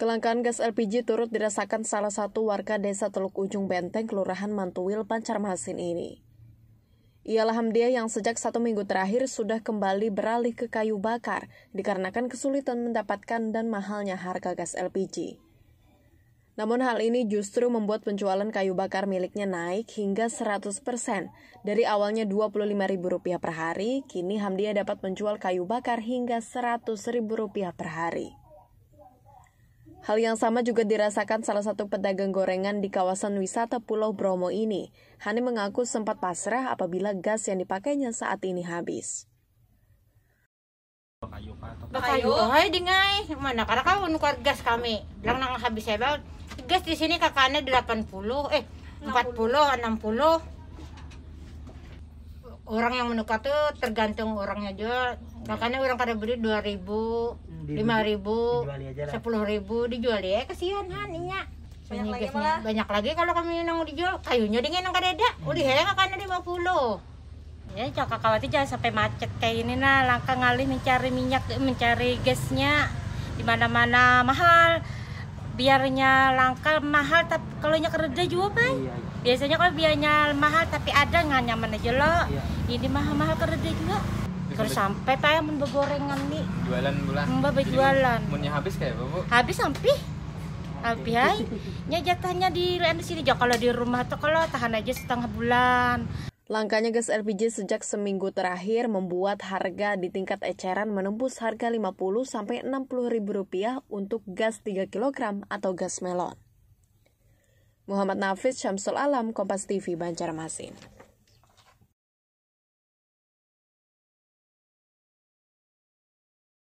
Kelangkaan gas LPG turut dirasakan salah satu warga desa Teluk Ujung Benteng, Kelurahan Mantuil, Pancarmasin ini. Ialah Hamdia yang sejak satu minggu terakhir sudah kembali beralih ke kayu bakar dikarenakan kesulitan mendapatkan dan mahalnya harga gas LPG. Namun hal ini justru membuat penjualan kayu bakar miliknya naik hingga 100%. Dari awalnya Rp25.000 per hari, kini Hamdia dapat menjual kayu bakar hingga Rp100.000 per hari. Hal yang sama juga dirasakan salah satu pedagang gorengan di kawasan wisata Pulau Bromo ini. Hani mengaku sempat pasrah apabila gas yang dipakainya saat ini habis. Kayu, kayu, hai dengai, mana karena kamu nukar gas kami, bilang nang habis saya banget. Gas di sini kakaknya 80, eh 40, 60. Orang yang menukar tuh tergantung orangnya juga. Kakaknya orang kada beli 2000, lima ribu sepuluh ribu dijual ya eh, kasihan haninya banyak lagi malah banyak lagi kalau kami nang dijual kayunya dingin nang ada hmm. udah ya kakaknya lima puluh ya cokak khawatir jangan sampai macet kayak ini nah langkah ngalih mencari minyak mencari gasnya di mana mana mahal biarnya langka mahal tapi kalau nya reda juga bang iya, iya. biasanya kalau biarnya mahal tapi ada nggak nyaman aja lo iya. ini mahal mahal kerja juga terus sampai pak yang mbak gorengan nih jualan bulan mbak jualan punya habis kayak bu habis sampai habis hai jatahnya di anu, di sini jauh kalau di rumah tuh kalau tahan aja setengah bulan Langkahnya gas LPG sejak seminggu terakhir membuat harga di tingkat eceran menembus harga 50 sampai 60 ribu rupiah untuk gas 3 kg atau gas melon. Muhammad Nafis Syamsul Alam, Kompas TV, Banjarmasin.